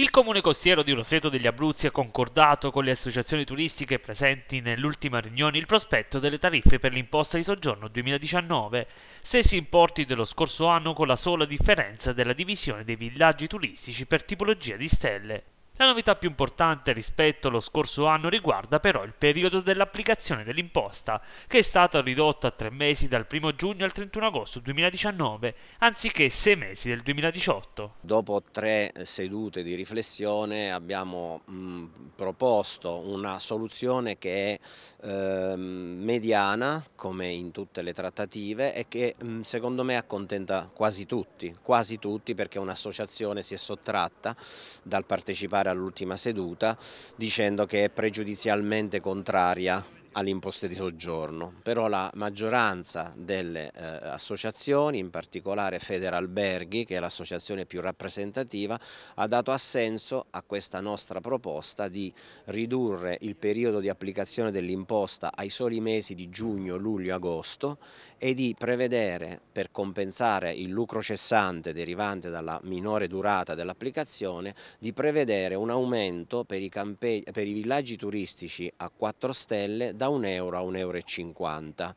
Il comune costiero di Roseto degli Abruzzi ha concordato con le associazioni turistiche presenti nell'ultima riunione il prospetto delle tariffe per l'imposta di soggiorno 2019, stessi importi dello scorso anno con la sola differenza della divisione dei villaggi turistici per tipologia di stelle. La novità più importante rispetto allo scorso anno riguarda però il periodo dell'applicazione dell'imposta, che è stata ridotta a tre mesi dal 1 giugno al 31 agosto 2019, anziché sei mesi del 2018. Dopo tre sedute di riflessione abbiamo mh, mm, proposto una soluzione che è eh, mediana, come in tutte le trattative, e che mh, mm, secondo me accontenta quasi tutti, quasi tutti perché un'associazione si è sottratta dal partecipare all'ultima seduta dicendo che è pregiudizialmente contraria all'imposte di soggiorno, però la maggioranza delle eh, associazioni, in particolare Federalberghi, che è l'associazione più rappresentativa, ha dato assenso a questa nostra proposta di ridurre il periodo di applicazione dell'imposta ai soli mesi di giugno, luglio, agosto e di prevedere per compensare il lucro cessante derivante dalla minore durata dell'applicazione, di prevedere un aumento per i, per i villaggi turistici a 4 stelle da 1 euro a 1,50 euro.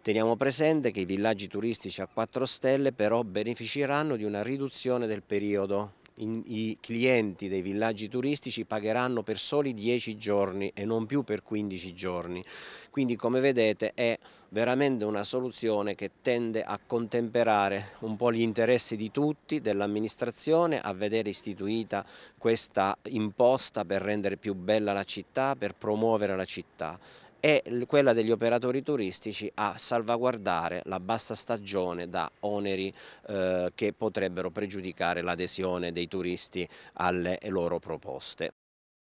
Teniamo presente che i villaggi turistici a 4 stelle però beneficeranno di una riduzione del periodo i clienti dei villaggi turistici pagheranno per soli 10 giorni e non più per 15 giorni. Quindi come vedete è veramente una soluzione che tende a contemperare un po' gli interessi di tutti, dell'amministrazione, a vedere istituita questa imposta per rendere più bella la città, per promuovere la città e quella degli operatori turistici a salvaguardare la bassa stagione da oneri eh, che potrebbero pregiudicare l'adesione dei turisti alle loro proposte.